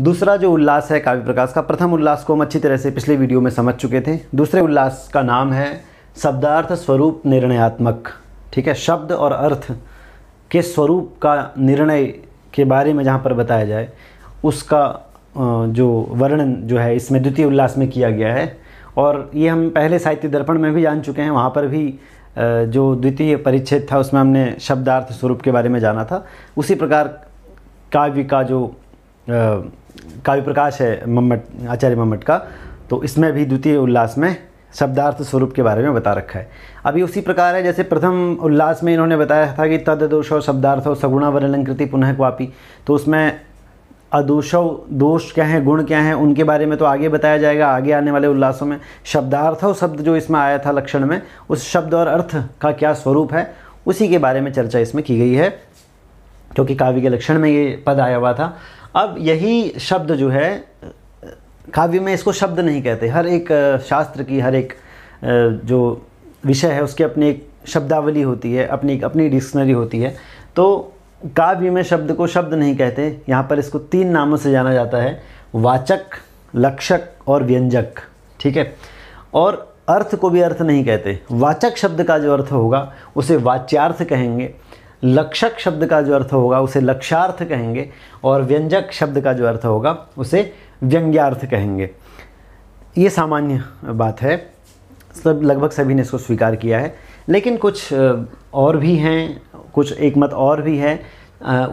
दूसरा जो उल्लास है काव्य प्रकाश का प्रथम उल्लास को हम अच्छी तरह से पिछले वीडियो में समझ चुके थे दूसरे उल्लास का नाम है शब्दार्थ स्वरूप निर्णयात्मक ठीक है शब्द और अर्थ के स्वरूप का निर्णय के बारे में जहाँ पर बताया जाए उसका जो वर्णन जो है इसमें द्वितीय उल्लास में किया गया है और ये हम पहले साहित्य दर्पण में भी जान चुके हैं वहाँ पर भी जो द्वितीय परिच्छेद था उसमें हमने शब्दार्थ स्वरूप के बारे में जाना था उसी प्रकार काव्य का जो काव्य प्रकाश है मम्मट आचार्य मम्मट का तो इसमें भी द्वितीय उल्लास में शब्दार्थ स्वरूप के बारे में बता रखा है अभी उसी प्रकार है जैसे प्रथम उल्लास में इन्होंने बताया था कि तद दोषो और सगुणा अलंकृति पुनः क्वापी तो उसमें अदोषव दोष क्या हैं गुण क्या है उनके बारे में तो आगे बताया जाएगा आगे आने वाले उल्लासों में शब्दार्थ शब्द जो इसमें आया था लक्षण में उस शब्द और अर्थ का क्या स्वरूप है उसी के बारे में चर्चा इसमें की गई है क्योंकि काव्य के लक्षण में ये पद आया हुआ था अब यही शब्द जो है काव्य में इसको शब्द नहीं कहते हर एक शास्त्र की हर एक जो विषय है उसकी अपनी एक शब्दावली होती है अपनी अपनी डिक्शनरी होती है तो काव्य में शब्द को शब्द नहीं कहते यहाँ पर इसको तीन नामों से जाना जाता है वाचक लक्षक और व्यंजक ठीक है और अर्थ को भी अर्थ नहीं कहते वाचक शब्द का जो अर्थ होगा उसे वाच्यार्थ कहेंगे लक्षक शब्द का जो अर्थ होगा उसे लक्षार्थ कहेंगे और व्यंजक शब्द का जो अर्थ होगा उसे व्यंग्यार्थ कहेंगे ये सामान्य बात है सब लगभग सभी ने इसको स्वीकार किया है लेकिन कुछ और भी हैं कुछ एक मत और भी है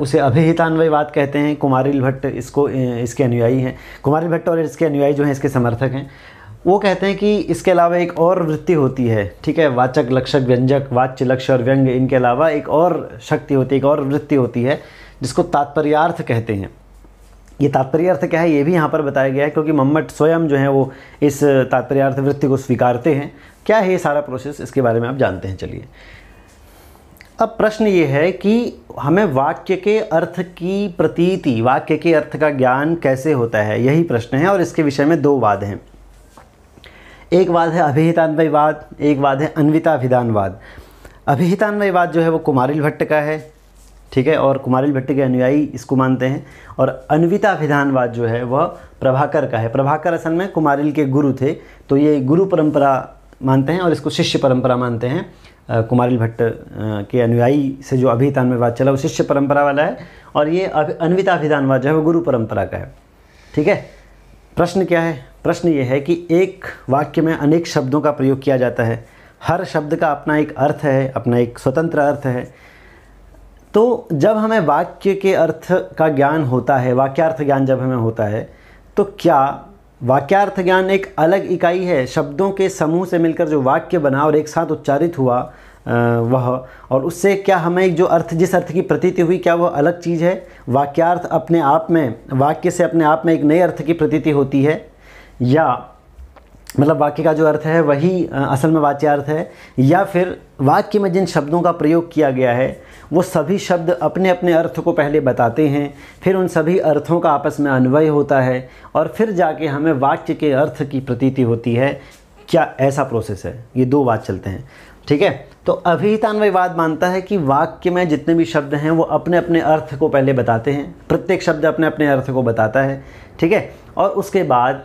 उसे अभिहितान्वयवाद कहते हैं कुमारिल भट्ट इसको इसके अनुयायी हैं कुमारिल भट्ट और इसके अनुयायी जो हैं इसके समर्थक हैं वो कहते हैं कि इसके अलावा एक और वृत्ति होती है ठीक है वाचक लक्षक व्यंजक वाच्य लक्ष्य और व्यंग इनके अलावा एक और शक्ति होती है एक और वृत्ति होती है जिसको तात्पर्यार्थ कहते हैं ये तात्पर्यार्थ क्या है ये भी यहाँ पर बताया गया है क्योंकि मम्मट स्वयं जो है वो इस तात्पर्यार्थ वृत्ति को स्वीकारते हैं क्या है ये सारा प्रोसेस इसके बारे में आप जानते हैं चलिए अब प्रश्न ये है कि हमें वाक्य के अर्थ की प्रतीति वाक्य के अर्थ का ज्ञान कैसे होता है यही प्रश्न है और इसके विषय में दो वाद हैं एक वाद है अभिहितान्वयवाद एक वाद है अन्विता अभिहितान्वय अभिहितान्वयवाद जो है वो कुमारिल भट्ट का है ठीक है और कुमारिल भट्ट के अनुयायी इसको मानते हैं और अन्विता जो है वह प्रभाकर का है प्रभाकर असल में कुमारिल के गुरु थे तो ये गुरु परंपरा मानते हैं और इसको शिष्य परंपरा मानते हैं कुमारिल भट्ट के अनुयायी से जो अभिहितान्वयवाद चला वो शिष्य परंपरा वाला है और ये अन्विता अन्विताभिधानवाद जो है वो गुरु परंपरा का है ठीक है प्रश्न क्या है प्रश्न ये है कि एक वाक्य में अनेक शब्दों का प्रयोग किया जाता है हर शब्द का अपना एक अर्थ है अपना एक स्वतंत्र अर्थ है तो जब हमें वाक्य के अर्थ का ज्ञान होता है वाक्यार्थ ज्ञान जब हमें होता है तो क्या वाक्यार्थ ज्ञान एक अलग इकाई है शब्दों के समूह से मिलकर जो वाक्य बना और एक साथ उच्चारित हुआ वह और उससे क्या हमें जो अर्थ जिस अर्थ की प्रतीति हुई क्या वह अलग चीज़ है वाक्यार्थ अपने आप में वाक्य से अपने आप में एक नए अर्थ की प्रतीति होती है या मतलब वाक्य का जो अर्थ है वही असल में वाच्य अर्थ है या फिर वाक्य में जिन शब्दों का प्रयोग किया गया है वो सभी शब्द अपने अपने अर्थ को पहले बताते हैं फिर उन सभी अर्थों का आपस में अन्वय होता है और फिर जाके हमें वाक्य के अर्थ की प्रतीति होती है क्या ऐसा प्रोसेस है ये दो बात चलते हैं ठीक है तो अभिहितान्वयवाद मानता है कि वाक्य में जितने भी शब्द हैं वो अपने अपने अर्थ को पहले बताते हैं प्रत्येक शब्द अपने अपने अर्थ को बताता है ठीक है और उसके बाद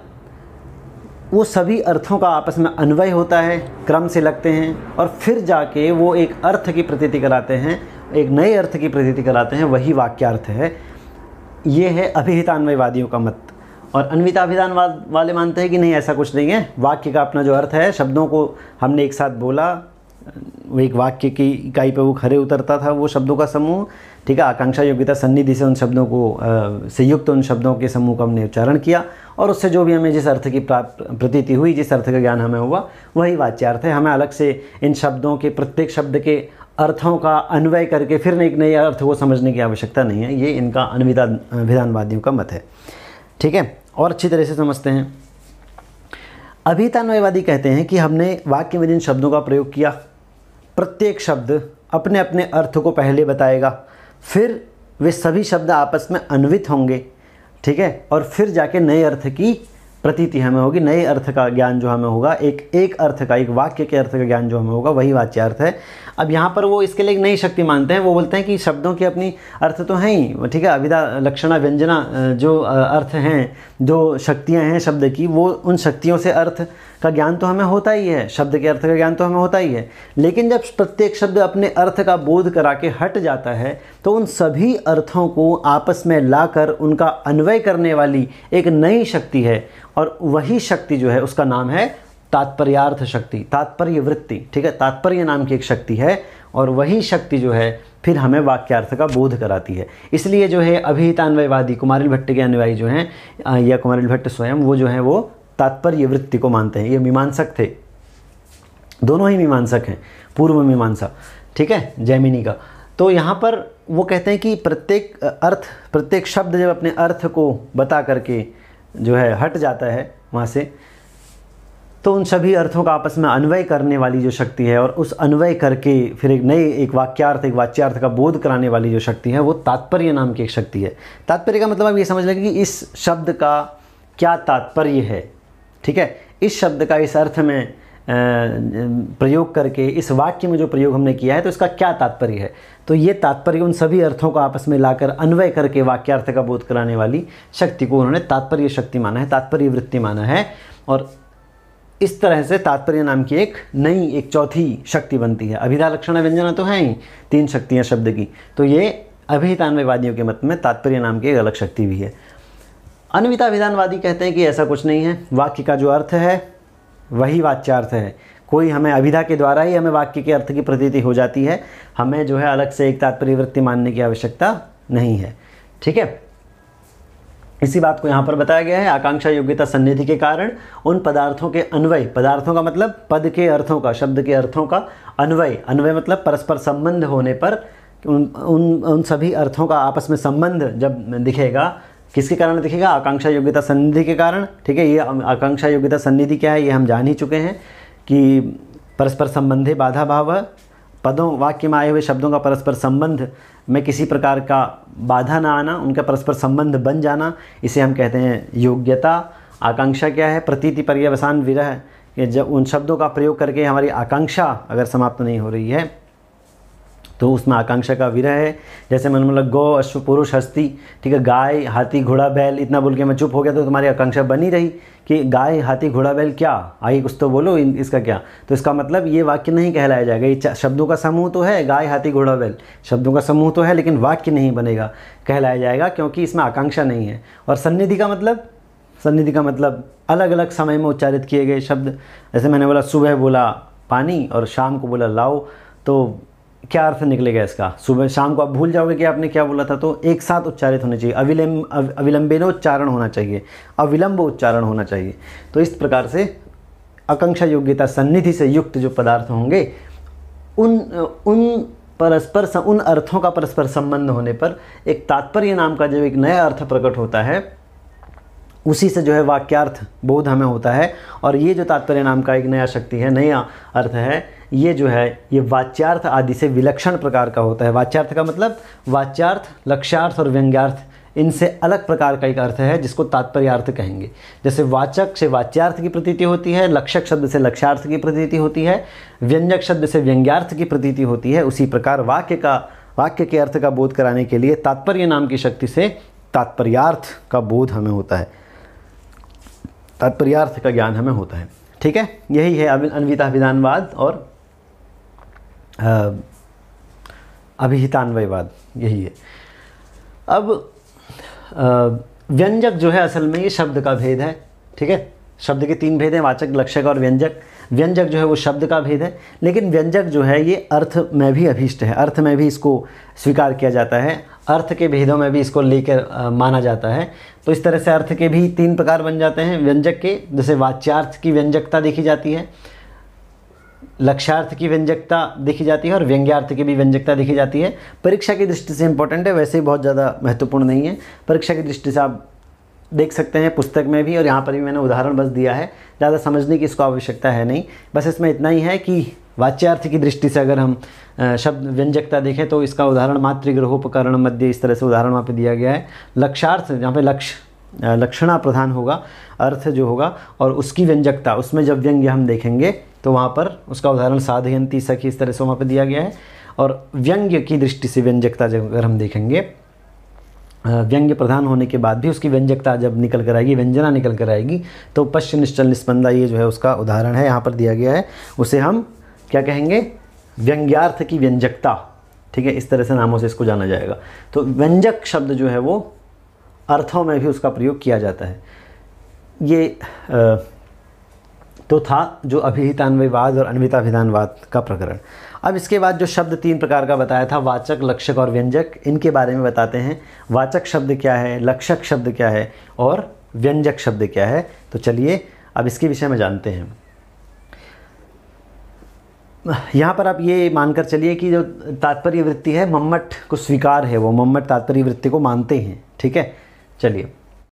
वो सभी अर्थों का आपस में अन्वय होता है क्रम से लगते हैं और फिर जाके वो एक अर्थ की प्रतीति कराते हैं एक नए अर्थ की प्रतीति कराते हैं वही वाक्यार्थ है ये है अभिहितान्वयवादियों का मत और अन्विताभिधानवाद वाले मानते हैं कि नहीं ऐसा कुछ नहीं है वाक्य का अपना जो अर्थ है शब्दों को हमने एक साथ बोला वो एक वाक्य की इकाई पे वो खरे उतरता था वो शब्दों का समूह ठीक है आकांक्षा योग्यता सन्निधि से उन शब्दों को संयुक्त उन शब्दों के समूह का हमने उच्चारण किया और उससे जो भी हमें जिस अर्थ की प्राप्त प्रतीति हुई जिस अर्थ का ज्ञान हमें हुआ वही वाच्यार्थ है हमें अलग से इन शब्दों के प्रत्येक शब्द के अर्थों का अन्वय करके फिर एक नए अर्थ को समझने की आवश्यकता नहीं है ये इनका अनविधान विधानवादियों का मत है ठीक है और अच्छी तरह से समझते हैं अभितान्वयवादी कहते हैं कि हमने वाक्य में जिन शब्दों का प्रयोग किया प्रत्येक शब्द अपने अपने अर्थ को पहले बताएगा फिर वे सभी शब्द आपस में अन्वित होंगे ठीक है और फिर जाके नए अर्थ की प्रतीति हमें होगी नए अर्थ का ज्ञान जो हमें होगा एक एक अर्थ का एक वाक्य के अर्थ का ज्ञान जो हमें होगा वही वाच्य अर्थ है अब यहाँ पर वो इसके लिए एक नई शक्ति मानते हैं वो बोलते हैं कि शब्दों की अपनी अर्थ तो हैं ही ठीक है अविधा लक्षणा व्यंजना जो अर्थ हैं जो शक्तियाँ हैं शब्द की वो उन शक्तियों से अर्थ का ज्ञान तो हमें होता ही है शब्द के अर्थ का ज्ञान तो हमें होता ही है लेकिन जब प्रत्येक शब्द अपने अर्थ का बोध करा के हट जाता है तो उन सभी अर्थों को आपस में लाकर उनका अन्वय करने वाली एक नई शक्ति है और वही शक्ति जो है उसका नाम है तात्पर्यार्थ शक्ति तात्पर्य वृत्ति ठीक है तात्पर्य नाम की एक शक्ति है और वही शक्ति जो है फिर हमें वाक्यार्थ का बोध कराती है इसलिए जो है अभिहितान्वयवादी कुमारिल भट्ट के अनुयायी जो हैं या कुमारिल भट्ट स्वयं वो जो हैं वो तात्पर्य वृत्ति को मानते हैं ये मीमांसक थे दोनों ही मीमांसक हैं पूर्व मीमांसा ठीक है जैमिनी का तो यहाँ पर वो कहते हैं कि प्रत्येक अर्थ प्रत्येक शब्द जब अपने अर्थ को बता करके जो है हट जाता है वहाँ से तो उन सभी अर्थों का आपस में अन्वय करने वाली जो शक्ति है और उस अन्वय करके फिर एक नए एक वाक्यार्थ एक वाच्यार्थ का बोध कराने वाली जो शक्ति है वो तात्पर्य नाम की एक शक्ति है तात्पर्य का मतलब आप ये समझ लें कि इस शब्द का क्या तात्पर्य है ठीक है इस शब्द का इस अर्थ में प्रयोग करके इस वाक्य में जो प्रयोग हमने किया है तो इसका क्या तात्पर्य है तो ये तात्पर्य उन सभी अर्थों को आपस में लाकर अन्वय करके वाक्यार्थ का बोध कराने वाली शक्ति को उन्होंने तात्पर्य शक्ति माना है तात्पर्य वृत्ति माना है और इस तरह से तात्पर्य नाम की एक नई एक चौथी शक्ति बनती है अभिधा लक्षण व्यंजना तो हैं ही तीन शक्तियाँ शब्द की तो ये अभिहितान्वयवादियों के मत में तात्पर्य नाम की एक अलग शक्ति भी है अन्विता विधानवादी कहते हैं कि ऐसा कुछ नहीं है वाक्य का जो अर्थ है वही वाच्यार्थ है कोई हमें अभिधा के द्वारा ही हमें वाक्य के अर्थ की प्रतीति हो जाती है हमें जो है अलग से एक तात्पर्य वृत्ति मानने की आवश्यकता नहीं है ठीक है इसी बात को यहाँ पर बताया गया है आकांक्षा योग्यता सन्निधि के कारण उन पदार्थों के अन्वय पदार्थों का मतलब पद के अर्थों का शब्द के अर्थों का अन्वय अन्वय मतलब परस्पर संबंध होने पर उन उन उन सभी अर्थों का आपस में संबंध जब दिखेगा किसके कारण दिखेगा आकांक्षा योग्यता सन्निधि के कारण ठीक है ये आकांक्षा योग्यता सन्निधि क्या है ये हम जान ही चुके हैं कि परस्पर संबंधे बाधा भाव पदों वाक्य में आए हुए शब्दों का परस्पर संबंध में किसी प्रकार का बाधा ना आना उनका परस्पर संबंध बन जाना इसे हम कहते हैं योग्यता आकांक्षा क्या है प्रतीति पर्यवसान विरह जब उन शब्दों का प्रयोग करके हमारी आकांक्षा अगर समाप्त नहीं हो रही है तो उसमें आकांक्षा का विरह है जैसे मैंने बोला गौ अश्व पुरुष हस्ती ठीक है गाय हाथी घोड़ा बैल इतना बोल के मैं चुप हो गया तो तुम्हारी आकांक्षा बनी रही कि गाय हाथी घोड़ा बैल क्या आइए कुछ तो बोलो इसका क्या तो इसका मतलब ये वाक्य नहीं कहलाया जाएगा ये शब्दों का समूह तो है गाय हाथी घोड़ा बैल शब्दों का समूह तो है लेकिन वाक्य नहीं बनेगा कहलाया जाएगा क्योंकि इसमें आकांक्षा नहीं है और सन्निधि का मतलब सन्निधि का मतलब अलग अलग समय में उच्चारित किए गए शब्द जैसे मैंने बोला सुबह बोला पानी और शाम को बोला लाओ तो क्या अर्थ निकलेगा इसका सुबह शाम को आप भूल जाओगे कि आपने क्या बोला था तो एक साथ उच्चारित होने चाहिए अविलंब अव, उच्चारण होना चाहिए अविलंब उच्चारण होना चाहिए तो इस प्रकार से आकांक्षा योग्यता सन्निधि से युक्त जो पदार्थ होंगे उन उन परस्पर उन अर्थों का परस्पर संबंध होने पर एक तात्पर्य नाम का जब एक नया अर्थ प्रकट होता है उसी से जो है वाक्यार्थ बोध हमें होता है और ये जो तात्पर्य नाम का एक नया शक्ति है नया अर्थ है ये जो है ये वाच्यार्थ आदि से विलक्षण प्रकार का होता है वाच्यार्थ का मतलब वाच्यार्थ लक्ष्यार्थ और व्यंग्यार्थ इनसे अलग प्रकार का एक अर्थ है जिसको तात्पर्यार्थ कहेंगे जैसे वाचक से वाच्यार्थ की प्रतीति होती है लक्षक शब्द से लक्ष्यार्थ की प्रतीति होती है व्यंजक शब्द से व्यंग्यार्थ की प्रतीति होती है उसी प्रकार वाक्य का वाक्य के अर्थ का बोध कराने के लिए तात्पर्य नाम की शक्ति से तात्पर्यार्थ का बोध हमें होता है तात्पर्यार्थ का ज्ञान हमें होता है ठीक है यही है अनविता विधानवाद और अभिहितान्वयवाद यही है अब व्यंजक जो है असल में ये शब्द का भेद है ठीक है शब्द के तीन भेद हैं वाचक लक्षक और व्यंजक व्यंजक जो है वो शब्द का भेद है लेकिन व्यंजक जो है ये अर्थ में भी अभीष्ट है अर्थ में भी इसको स्वीकार किया जाता है अर्थ के भेदों में भी इसको लेकर माना जाता है तो इस तरह से अर्थ के भी तीन प्रकार बन जाते हैं व्यंजक के जैसे वाच्यार्थ की व्यंजकता देखी जाती है लक्ष्यार्थ की व्यंजकता देखी जाती है और व्यंग्यार्थ की भी व्यंजकता देखी जाती है परीक्षा की दृष्टि से इंपॉर्टेंट है वैसे ही बहुत ज़्यादा महत्वपूर्ण नहीं है परीक्षा की दृष्टि से आप देख सकते हैं पुस्तक में भी और यहाँ पर भी मैंने उदाहरण बस दिया है ज़्यादा समझने की इसको आवश्यकता है नहीं बस इसमें इतना ही है कि वाच्यार्थ की दृष्टि से अगर हम शब्द व्यंजकता देखें तो इसका उदाहरण मातृग्रहोपकरण मध्य इस तरह से उदाहरण वहाँ पर दिया गया है लक्ष्यार्थ जहाँ पे लक्ष्य लक्षणा प्रधान होगा अर्थ जो होगा और उसकी व्यंजकता उसमें जब व्यंग्य हम देखेंगे तो वहाँ पर उसका उदाहरण साधयंती सखी इस तरह से वहाँ पर दिया गया है और व्यंग्य की दृष्टि से व्यंजकता जब अगर हम देखेंगे व्यंग्य प्रधान होने के बाद भी उसकी व्यंजकता जब निकल कर आएगी व्यंजना निकल कर आएगी तो पश्च निश्चल निस्पंदा ये जो है उसका उदाहरण है यहाँ पर दिया गया है उसे हम क्या कहेंगे व्यंग्यार्थ की व्यंजकता ठीक है इस तरह से नामों से इसको जाना जाएगा तो व्यंजक शब्द जो है वो अर्थों में भी उसका प्रयोग किया जाता है ये आ, तो था जो अभिहितान्वयवाद और अन्विताभिधानवाद का प्रकरण अब इसके बाद जो शब्द तीन प्रकार का बताया था वाचक लक्षक और व्यंजक इनके बारे में बताते हैं वाचक शब्द क्या है लक्षक शब्द क्या है और व्यंजक शब्द क्या है तो चलिए अब इसके विषय में जानते हैं यहाँ पर आप ये मानकर चलिए कि जो तात्पर्य वृत्ति है मम्मठ को स्वीकार है वो मम्मठ तात्पर्य वृत्ति को मानते हैं ठीक है चलिए